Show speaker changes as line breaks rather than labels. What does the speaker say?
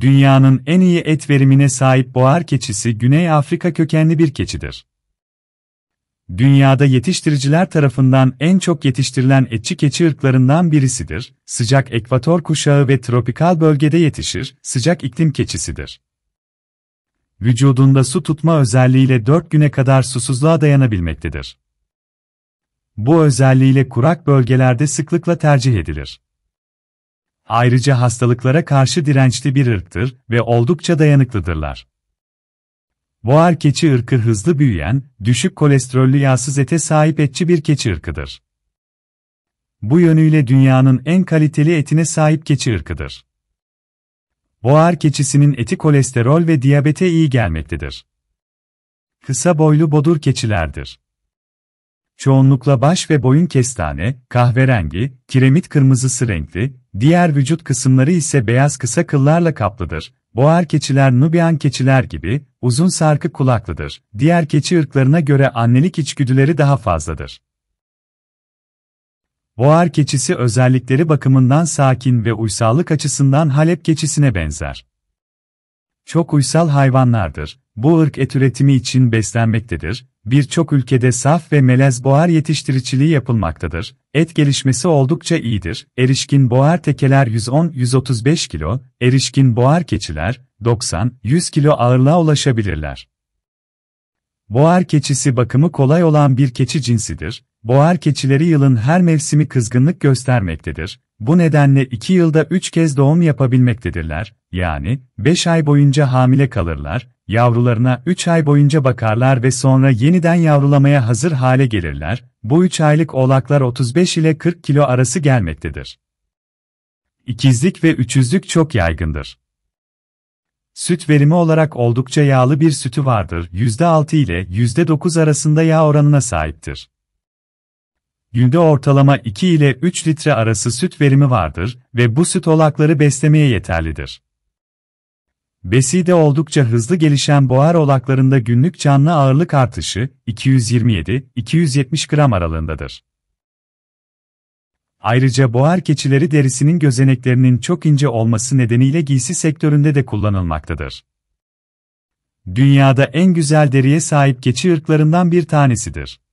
Dünyanın en iyi et verimine sahip boğar keçisi Güney Afrika kökenli bir keçidir. Dünyada yetiştiriciler tarafından en çok yetiştirilen etçi keçi ırklarından birisidir, sıcak ekvator kuşağı ve tropikal bölgede yetişir, sıcak iklim keçisidir. Vücudunda su tutma özelliğiyle 4 güne kadar susuzluğa dayanabilmektedir. Bu özelliğiyle kurak bölgelerde sıklıkla tercih edilir. Ayrıca hastalıklara karşı dirençli bir ırktır ve oldukça dayanıklıdırlar. Boğar keçi ırkı hızlı büyüyen, düşük kolesterollü yağsız ete sahip etçi bir keçi ırkıdır. Bu yönüyle dünyanın en kaliteli etine sahip keçi ırkıdır. Boğar keçisinin eti kolesterol ve diyabete iyi gelmektedir. Kısa boylu bodur keçilerdir. Çoğunlukla baş ve boyun kestane, kahverengi, kiremit kırmızısı renkli, diğer vücut kısımları ise beyaz kısa kıllarla kaplıdır. Boğar keçiler Nubian keçiler gibi, uzun sarkı kulaklıdır. Diğer keçi ırklarına göre annelik içgüdüleri daha fazladır. Boğar keçisi özellikleri bakımından sakin ve uysallık açısından Halep keçisine benzer. Çok uysal hayvanlardır. Bu ırk et üretimi için beslenmektedir. Birçok ülkede saf ve melez boğar yetiştiriciliği yapılmaktadır. Et gelişmesi oldukça iyidir. Erişkin boğar tekeler 110-135 kilo, erişkin boğar keçiler 90-100 kilo ağırlığa ulaşabilirler. Boğar keçisi bakımı kolay olan bir keçi cinsidir. Boğar keçileri yılın her mevsimi kızgınlık göstermektedir. Bu nedenle 2 yılda 3 kez doğum yapabilmektedirler, yani 5 ay boyunca hamile kalırlar, yavrularına 3 ay boyunca bakarlar ve sonra yeniden yavrulamaya hazır hale gelirler, bu 3 aylık oğlaklar 35 ile 40 kilo arası gelmektedir. İkizlik ve üçüzlük çok yaygındır. Süt verimi olarak oldukça yağlı bir sütü vardır, %6 ile %9 arasında yağ oranına sahiptir günde ortalama 2 ile 3 litre arası süt verimi vardır ve bu süt olakları beslemeye yeterlidir. Beside oldukça hızlı gelişen boğar olaklarında günlük canlı ağırlık artışı 227-270 gram aralığındadır. Ayrıca boğar keçileri derisinin gözeneklerinin çok ince olması nedeniyle giysi sektöründe de kullanılmaktadır. Dünyada en güzel deriye sahip keçi ırklarından bir tanesidir.